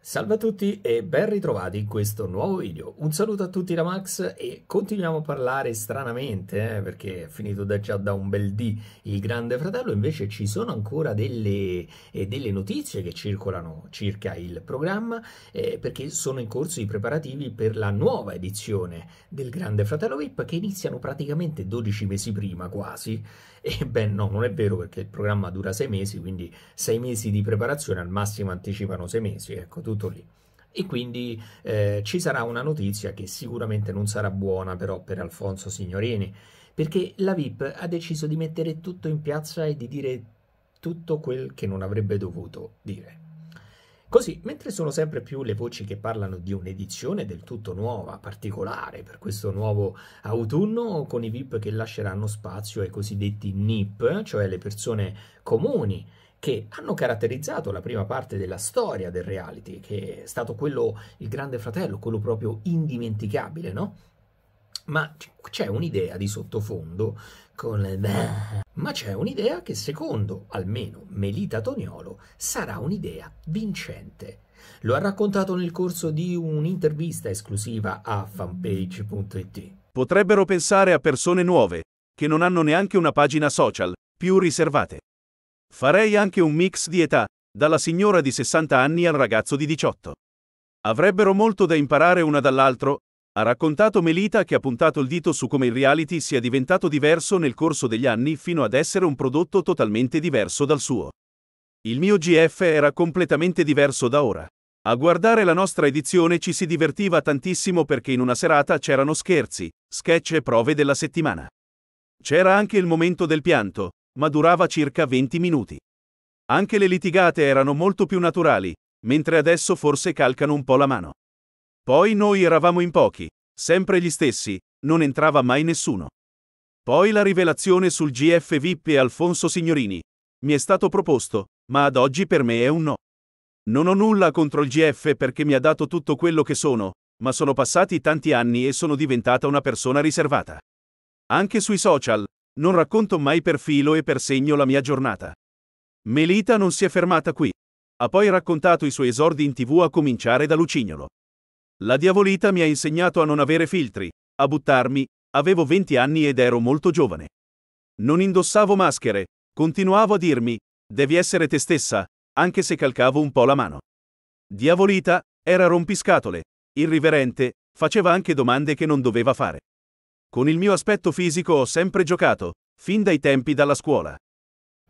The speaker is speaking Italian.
Salve a tutti e ben ritrovati in questo nuovo video. Un saluto a tutti da Max e continuiamo a parlare stranamente eh, perché è finito da, già da un bel dì il Grande Fratello, invece ci sono ancora delle, eh, delle notizie che circolano circa il programma eh, perché sono in corso i preparativi per la nuova edizione del Grande Fratello VIP che iniziano praticamente 12 mesi prima quasi. E beh no, non è vero perché il programma dura 6 mesi, quindi 6 mesi di preparazione al massimo anticipano 6 mesi, ecco tutto lì. E quindi eh, ci sarà una notizia che sicuramente non sarà buona però per Alfonso Signorini, perché la VIP ha deciso di mettere tutto in piazza e di dire tutto quel che non avrebbe dovuto dire. Così, mentre sono sempre più le voci che parlano di un'edizione del tutto nuova, particolare per questo nuovo autunno, con i VIP che lasceranno spazio ai cosiddetti NIP, cioè le persone comuni che hanno caratterizzato la prima parte della storia del reality, che è stato quello il Grande Fratello, quello proprio indimenticabile, no? Ma c'è un'idea di sottofondo con Ma c'è un'idea che secondo, almeno, Melita Toniolo sarà un'idea vincente. Lo ha raccontato nel corso di un'intervista esclusiva a fanpage.it. Potrebbero pensare a persone nuove, che non hanno neanche una pagina social, più riservate. Farei anche un mix di età, dalla signora di 60 anni al ragazzo di 18. Avrebbero molto da imparare una dall'altro, ha raccontato Melita che ha puntato il dito su come il reality sia diventato diverso nel corso degli anni fino ad essere un prodotto totalmente diverso dal suo. Il mio GF era completamente diverso da ora. A guardare la nostra edizione ci si divertiva tantissimo perché in una serata c'erano scherzi, sketch e prove della settimana. C'era anche il momento del pianto, ma durava circa 20 minuti. Anche le litigate erano molto più naturali, mentre adesso forse calcano un po' la mano. Poi noi eravamo in pochi, sempre gli stessi, non entrava mai nessuno. Poi la rivelazione sul GF VIP e Alfonso Signorini. Mi è stato proposto, ma ad oggi per me è un no. Non ho nulla contro il GF perché mi ha dato tutto quello che sono, ma sono passati tanti anni e sono diventata una persona riservata. Anche sui social, non racconto mai per filo e per segno la mia giornata. Melita non si è fermata qui. Ha poi raccontato i suoi esordi in tv a cominciare da Lucignolo. La diavolita mi ha insegnato a non avere filtri, a buttarmi, avevo 20 anni ed ero molto giovane. Non indossavo maschere, continuavo a dirmi, devi essere te stessa, anche se calcavo un po' la mano. Diavolita, era rompiscatole, irriverente, faceva anche domande che non doveva fare. Con il mio aspetto fisico ho sempre giocato, fin dai tempi dalla scuola.